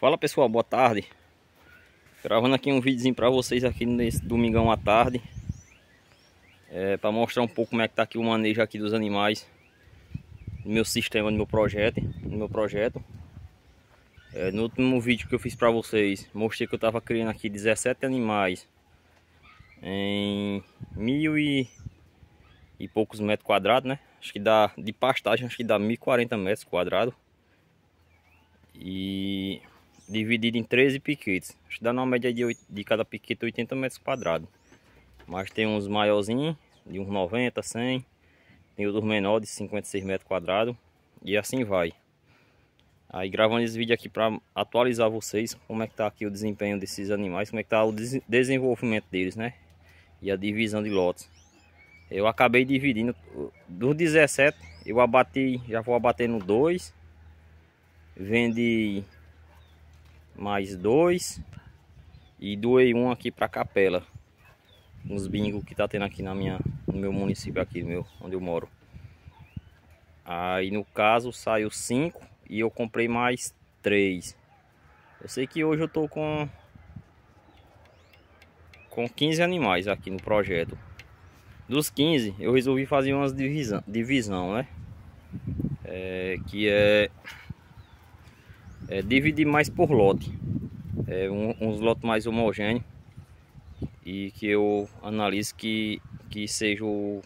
Fala pessoal, boa tarde Gravando aqui um videozinho pra vocês aqui nesse domingão à tarde é, Pra mostrar um pouco como é que tá aqui o manejo aqui dos animais No meu sistema, no meu projeto No meu projeto é, No último vídeo que eu fiz pra vocês Mostrei que eu tava criando aqui 17 animais Em mil e, e poucos metros quadrados, né? Acho que dá, de pastagem, acho que dá 1040 metros quadrados e dividido em 13 piquetes. Acho que dá uma média de, 8, de cada piquete 80 metros quadrados. Mas tem uns maiorzinhos, de uns 90, 100. Tem outros menores, de 56 metros quadrados. E assim vai. Aí gravando esse vídeo aqui para atualizar vocês como é que tá aqui o desempenho desses animais, como é que tá o des desenvolvimento deles, né? E a divisão de lotes. Eu acabei dividindo, dos 17 eu abati, já vou abater no 2, vendi mais dois e doei um aqui para capela uns bingos que tá tendo aqui na minha no meu município aqui meu onde eu moro aí no caso saiu cinco e eu comprei mais três eu sei que hoje eu tô com com 15 animais aqui no projeto dos 15 eu resolvi fazer umas divisão divisão né é, que é é, dividir mais por lote. É, um, uns lotes mais homogêneos e que eu analiso que, que seja o,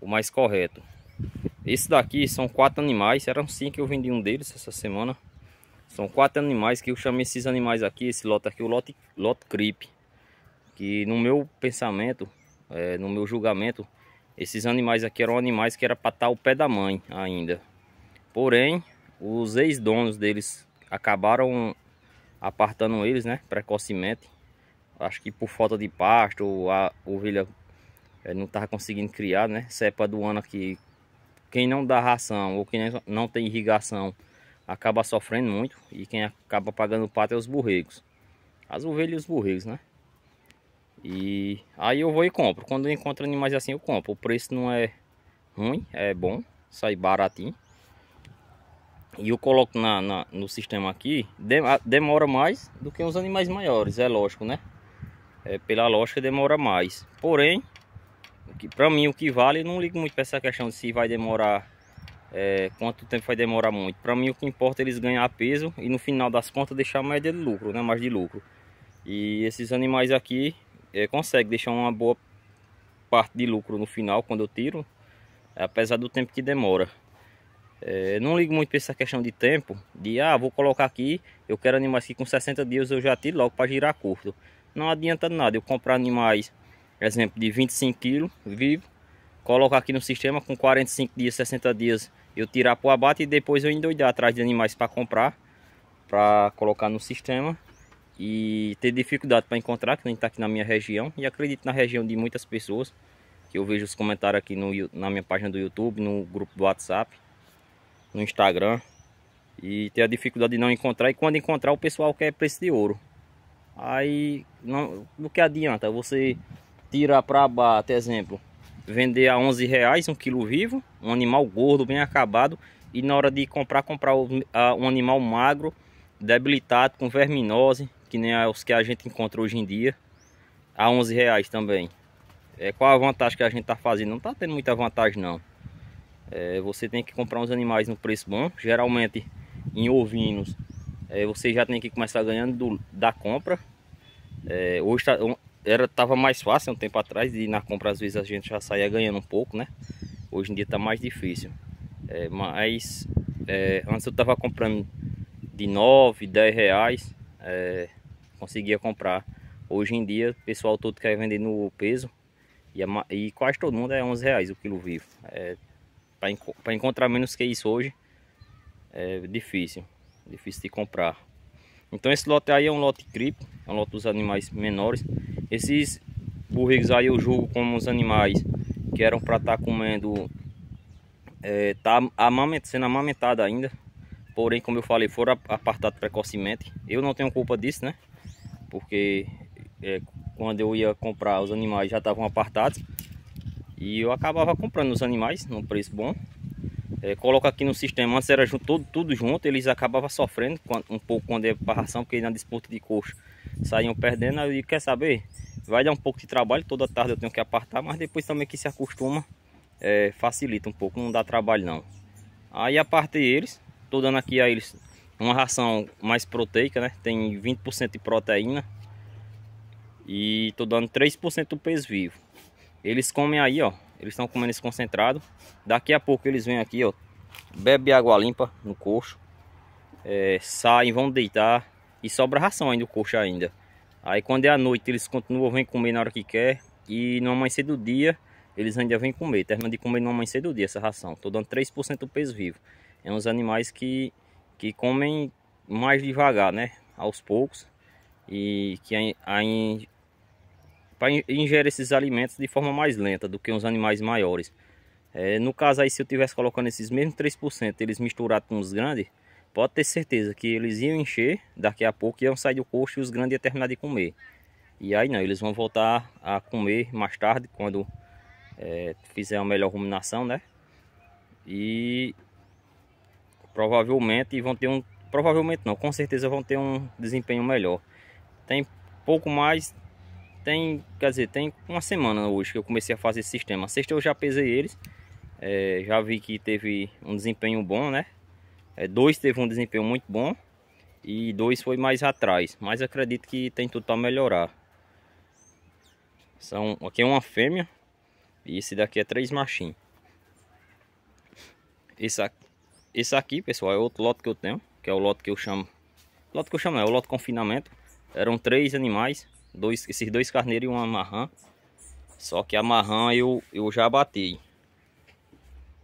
o mais correto. Esse daqui são quatro animais, eram cinco que eu vendi um deles essa semana. São quatro animais que eu chamei esses animais aqui, esse lote aqui, o lote, lote creep. Que no meu pensamento, é, no meu julgamento, esses animais aqui eram animais que era para estar o pé da mãe ainda. Porém, os ex-donos deles acabaram apartando eles, né, precocemente. Acho que por falta de pasto, a ovelha eh, não estava conseguindo criar, né? É Cepa do ano que quem não dá ração ou quem não tem irrigação acaba sofrendo muito e quem acaba pagando o pato é os borregos. As ovelhas e os borregos, né? E aí eu vou e compro. Quando eu encontro animais assim eu compro. O preço não é ruim, é bom, sai baratinho e eu coloco na, na no sistema aqui, demora mais do que os animais maiores, é lógico, né? É, pela lógica demora mais. Porém, para mim o que vale, eu não ligo muito para essa questão de se vai demorar, é, quanto tempo vai demorar muito. Para mim o que importa é eles ganhar peso e no final das contas deixar mais de lucro, né? Mais de lucro. E esses animais aqui é, conseguem deixar uma boa parte de lucro no final quando eu tiro, apesar do tempo que demora. É, não ligo muito para essa questão de tempo, de ah, vou colocar aqui, eu quero animais que com 60 dias eu já tiro logo para girar curto. Não adianta nada eu comprar animais, exemplo, de 25 kg vivo, colocar aqui no sistema com 45 dias, 60 dias, eu tirar para o abate e depois eu endoidar atrás de animais para comprar, para colocar no sistema e ter dificuldade para encontrar, que nem está aqui na minha região e acredito na região de muitas pessoas que eu vejo os comentários aqui no, na minha página do YouTube, no grupo do WhatsApp no Instagram e ter a dificuldade de não encontrar e quando encontrar o pessoal quer preço de ouro. Aí não, do que adianta você tira para até exemplo, vender a 11 reais um quilo vivo, um animal gordo bem acabado e na hora de comprar comprar um animal magro, debilitado com verminose, que nem os que a gente encontra hoje em dia, a 11 reais também. É, qual a vantagem que a gente está fazendo? Não está tendo muita vantagem não. É, você tem que comprar uns animais no preço bom. Geralmente em ovinos é, você já tem que começar ganhando do, da compra. É, hoje tá, era, tava mais fácil um tempo atrás de na compra às vezes a gente já saía ganhando um pouco, né? Hoje em dia está mais difícil. É, mas é, antes eu estava comprando de 9, 10 reais. É, conseguia comprar. Hoje em dia o pessoal todo quer vender no peso. E, a, e quase todo mundo é 11 reais o quilo vivo. É, para encontrar menos que isso hoje é difícil, difícil de comprar. Então esse lote aí é um lote cripto, é um lote dos animais menores. Esses burrigos aí eu julgo como os animais que eram para estar tá comendo, é, tá amament, sendo amamentado ainda. Porém, como eu falei, foram apartados precocemente. Eu não tenho culpa disso, né? Porque é, quando eu ia comprar os animais já estavam apartados e eu acabava comprando os animais num preço bom. É, coloca aqui no sistema, antes era junto, tudo junto, eles acabavam sofrendo um pouco quando é para ração, porque na disputa de coxo saíam perdendo. E quer saber? Vai dar um pouco de trabalho, toda tarde eu tenho que apartar, mas depois também que se acostuma, é, facilita um pouco, não dá trabalho não. Aí apartei eles, estou dando aqui a eles uma ração mais proteica, né? Tem 20% de proteína e estou dando 3% do peso vivo. Eles comem aí, ó. Eles estão comendo esse concentrado. Daqui a pouco eles vêm aqui, ó. Bebe água limpa no coxo. É, saem, vão deitar. E sobra ração ainda o coxo ainda. Aí quando é a noite eles continuam, vêm comer na hora que quer. E no amanhecer do dia eles ainda vêm comer. Termina de comer no amanhecer do dia essa ração. Estou dando 3% do peso vivo. É uns animais que, que comem mais devagar, né? Aos poucos. E que aí para ingerir esses alimentos de forma mais lenta do que os animais maiores. É, no caso aí, se eu tivesse colocando esses mesmos 3%, eles misturados com os grandes, pode ter certeza que eles iam encher, daqui a pouco iam sair do coxo e os grandes iam terminar de comer. E aí não, eles vão voltar a comer mais tarde, quando é, fizer a melhor ruminação, né? E provavelmente vão ter um... Provavelmente não, com certeza vão ter um desempenho melhor. Tem pouco mais tem, quer dizer, tem uma semana hoje que eu comecei a fazer esse sistema. Sexta eu já pesei eles. É, já vi que teve um desempenho bom, né? É, dois teve um desempenho muito bom. E dois foi mais atrás. Mas acredito que tem tudo para melhorar. São, aqui é uma fêmea. E esse daqui é três machinhos. Esse aqui, esse aqui, pessoal, é outro lote que eu tenho. Que é o lote que eu chamo... Lote que eu chamo, é o lote confinamento. Eram três animais. Dois, esses dois carneiros e uma marrã. Só que a marrã eu, eu já bati.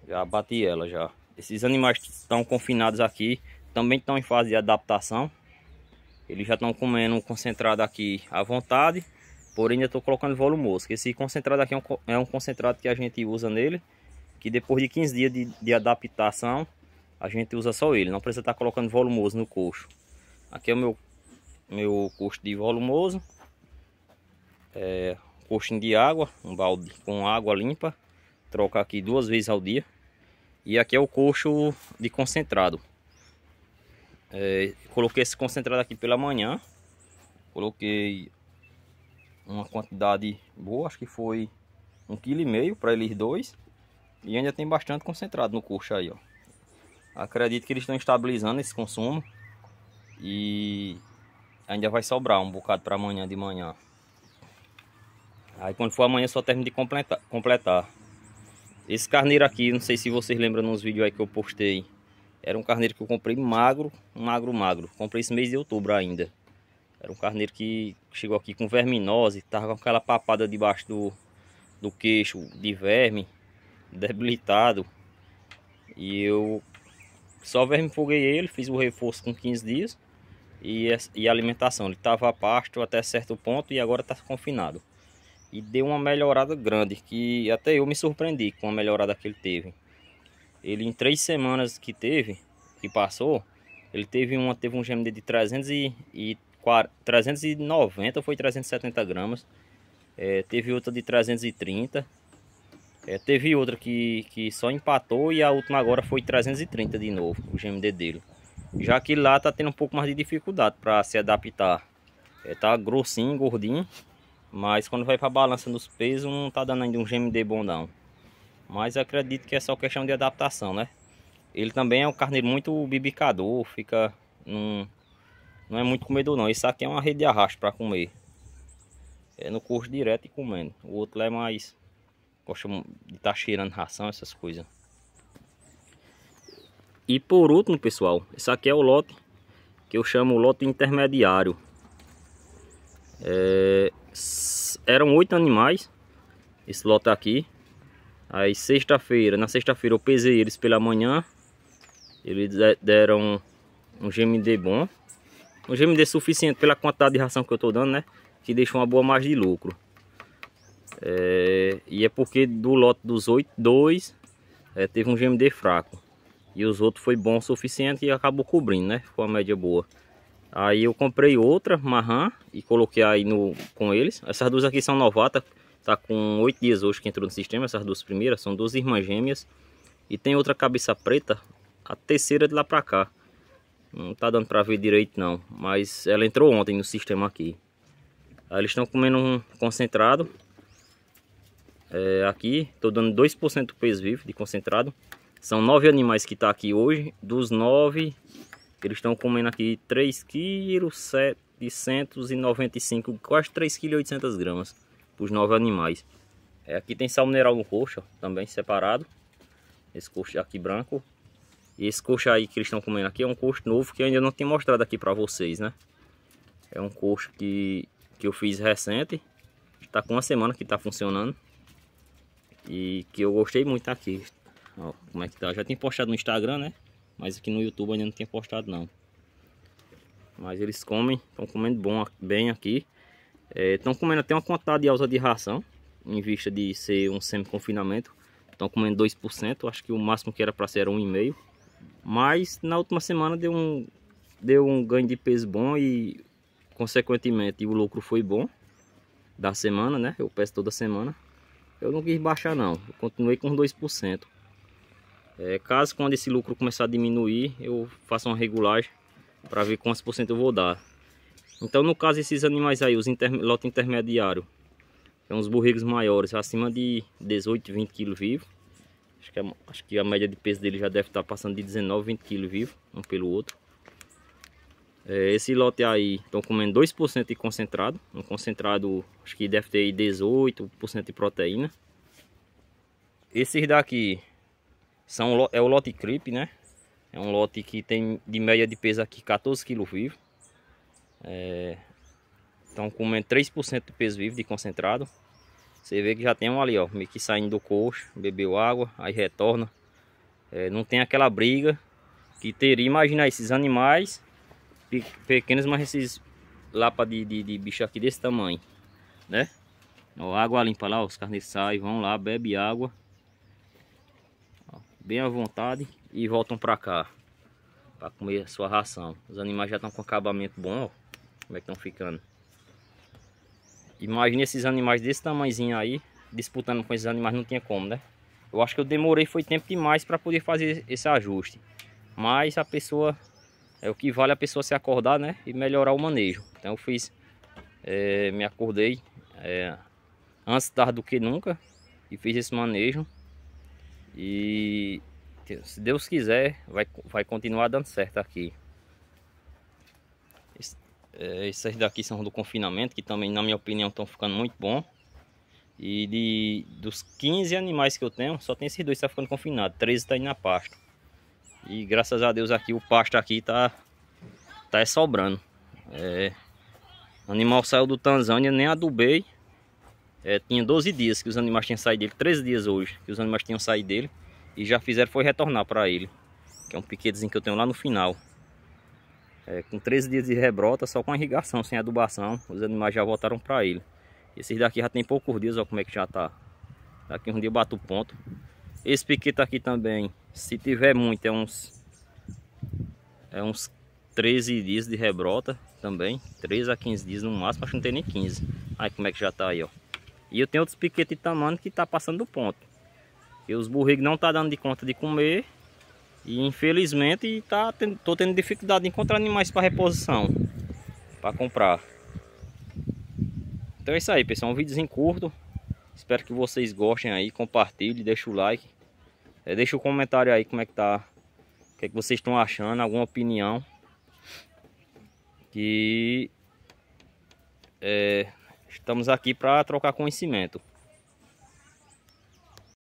Já bati ela já. Esses animais que estão confinados aqui também estão em fase de adaptação. Eles já estão comendo concentrado aqui à vontade. Porém, eu estou colocando volumoso. Esse concentrado aqui é um, é um, concentrado que a gente usa nele. Que depois de 15 dias de, de adaptação, a gente usa só ele. Não precisa estar tá colocando volumoso no coxo. Aqui é o meu, meu coxo de volumoso é, um coxinho de água, um balde com água limpa, trocar aqui duas vezes ao dia. E aqui é o coxo de concentrado. É, coloquei esse concentrado aqui pela manhã. Coloquei uma quantidade boa, acho que foi um quilo e meio para eles dois. E ainda tem bastante concentrado no coxo aí, ó. Acredito que eles estão estabilizando esse consumo. E ainda vai sobrar um bocado para amanhã de manhã. Aí quando for amanhã só termino de completar. completar. Esse carneiro aqui, não sei se vocês lembram nos vídeos aí que eu postei. Era um carneiro que eu comprei magro, magro, magro. Comprei esse mês de outubro ainda. Era um carneiro que chegou aqui com verminose, tava com aquela papada debaixo do, do queixo de verme, debilitado. E eu só verme foguei ele, fiz o reforço com 15 dias e, e alimentação. Ele estava a pasto até certo ponto e agora está confinado e deu uma melhorada grande, que até eu me surpreendi com a melhorada que ele teve. Ele em três semanas que teve, que passou, ele teve uma, teve um GMD de 300 e, e 390, foi 370 gramas. É, teve outra de 330. É, teve outra que, que só empatou e a última agora foi 330 de novo, o GMD dele. Já que lá tá tendo um pouco mais de dificuldade para se adaptar. É, tá grossinho, gordinho. Mas quando vai para a balança dos pesos, não tá dando ainda um GMD bom não. Mas acredito que é só questão de adaptação, né? Ele também é um carneiro muito bibicador, fica... Num... Não é muito comedor não. Isso aqui é uma rede de arrasto para comer. É no curso direto e comendo. O outro é mais... Gosta de estar tá cheirando ração, essas coisas. E por último, pessoal, esse aqui é o lote que eu chamo lote intermediário. É, eram oito animais, esse lote aqui. Aí sexta-feira, na sexta-feira eu pesei eles pela manhã, eles deram um GMD bom. Um GMD suficiente pela quantidade de ração que eu estou dando, né? Que deixou uma boa margem de lucro. É, e é porque do lote dos oito, dois é, teve um GMD fraco. E os outros foi bom o suficiente e acabou cobrindo, né? Ficou a média boa. Aí eu comprei outra marran e coloquei aí no, com eles. Essas duas aqui são novatas, tá com oito dias hoje que entrou no sistema, essas duas primeiras, são duas irmãs gêmeas. E tem outra cabeça preta, a terceira é de lá pra cá. Não tá dando pra ver direito não, mas ela entrou ontem no sistema aqui. Aí eles estão comendo um concentrado. É, aqui, tô dando 2% do peso vivo de concentrado. São nove animais que tá aqui hoje, dos nove eles estão comendo aqui 3,795 kg, quase 3,8 kg para os nove animais. É, aqui tem sal mineral no coxa, também separado. Esse coxa aqui branco. E esse coxa aí que eles estão comendo aqui é um coxo novo que eu ainda não tinha mostrado aqui para vocês, né? É um coxo que, que eu fiz recente. Está com uma semana que está funcionando. E que eu gostei muito aqui. Ó, como é que tá? já tem postado no Instagram, né? Mas aqui no YouTube ainda não tinha postado não. Mas eles comem, estão comendo bom, bem aqui. Estão é, comendo até uma quantidade de alça de ração, em vista de ser um semi-confinamento. Estão comendo 2%, acho que o máximo que era para ser era 1,5%. Mas na última semana deu um, deu um ganho de peso bom e consequentemente o lucro foi bom da semana, né? Eu peço toda semana. Eu não quis baixar não, eu continuei com 2%. É, caso quando esse lucro começar a diminuir, eu faço uma regulagem para ver quantos por cento eu vou dar. Então no caso esses animais aí, os inter... lote intermediário, são os é borregos maiores, acima de 18, 20 kg vivo. Acho que, a, é, acho que a média de peso dele já deve estar tá passando de 19, 20 kg vivo, um pelo outro. É, esse lote aí estão comendo 2% de concentrado. Um concentrado acho que deve ter 18% de proteína. Esses daqui são, é o lote creep, né? É um lote que tem de média de peso aqui 14 kg vivo. É, estão com 3% de peso vivo de concentrado. Você vê que já tem um ali, ó, meio que saindo do coxo, bebeu água, aí retorna. É, não tem aquela briga que teria, imagina esses animais pequenos, mas esses lapa de, de, de, bicho aqui desse tamanho, né? Ó, água limpa lá, ó, os carnes saem, vão lá, bebe água bem à vontade e voltam para cá para comer a sua ração. Os animais já estão com acabamento bom, ó, como é que estão ficando. Imagina esses animais desse tamanhozinho aí, disputando com esses animais, não tinha como, né? Eu acho que eu demorei, foi tempo demais para poder fazer esse ajuste. Mas a pessoa, é o que vale a pessoa se acordar, né? E melhorar o manejo. Então eu fiz, é, me acordei é, antes tarde do que nunca e fiz esse manejo e se Deus quiser, vai, vai continuar dando certo aqui. É, esses daqui são do confinamento, que também, na minha opinião, estão ficando muito bom. E de, dos 15 animais que eu tenho, só tem esses dois que tá estão ficando confinados. 13 tá estão indo na pasto. E graças a Deus aqui, o pasto aqui está tá, tá é sobrando. É, animal saiu do Tanzânia, nem adubei é, tinha 12 dias que os animais tinham saído dele, 13 dias hoje que os animais tinham saído dele e já fizeram foi retornar para ele, que é um piquetezinho que eu tenho lá no final. É, com 13 dias de rebrota, só com irrigação, sem adubação, os animais já voltaram para ele. Esses daqui já tem poucos dias, olha como é que já tá. Daqui um dia bato o ponto. Esse piquete aqui também, se tiver muito, é uns, é uns 13 dias de rebrota também, 13 a 15 dias no máximo, acho que não tem nem 15. Aí como é que já tá aí, ó. E eu tenho outros piquetes de tamanho que está passando do ponto. E os borregos não estão tá dando de conta de comer. E infelizmente tá tendo, tô tendo dificuldade de encontrar animais para reposição. Para comprar. Então é isso aí pessoal. Um vídeozinho curto. Espero que vocês gostem aí. Compartilhe, deixa o like. É, deixa o comentário aí como é que tá. O que, é que vocês estão achando, alguma opinião. Que... É, Estamos aqui para trocar conhecimento.